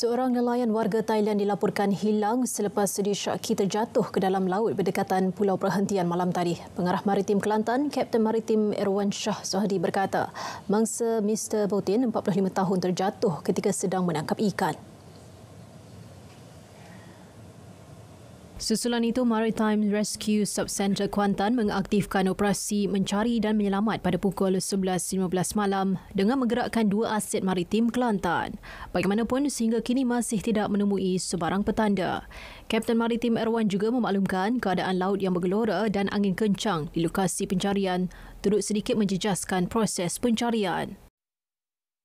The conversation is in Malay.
Seorang nelayan warga Thailand dilaporkan hilang selepas sedih disyaki terjatuh ke dalam laut berdekatan Pulau Perhentian malam tadi. Pengarah Maritim Kelantan, Kapten Maritim Erwan Shah Zahdi berkata, mangsa Mr. Boutin 45 tahun terjatuh ketika sedang menangkap ikan. Susulan itu, Maritime Rescue Subcenter Kuantan mengaktifkan operasi mencari dan menyelamat pada pukul 11.15 malam dengan menggerakkan dua aset maritim Kelantan. Bagaimanapun, sehingga kini masih tidak menemui sebarang petanda. Kapten Maritim Erwan juga memaklumkan keadaan laut yang bergelora dan angin kencang di lokasi pencarian turut sedikit menjejaskan proses pencarian.